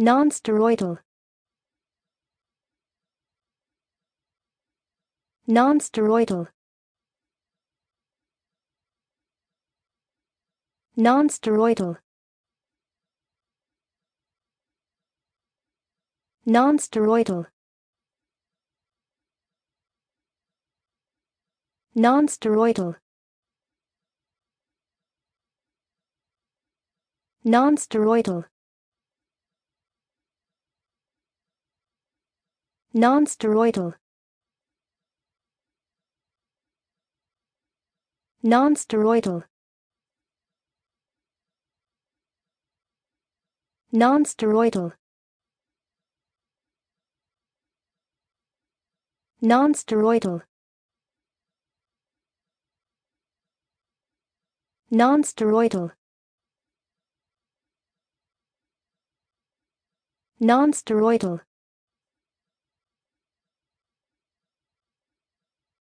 Nonsteroidal Nonsteroidal Nonsteroidal Nonsteroidal Nonsteroidal Nonsteroidal nonsteroidal nonsteroidal nonsteroidal nonsteroidal nonsteroidal nonsteroidal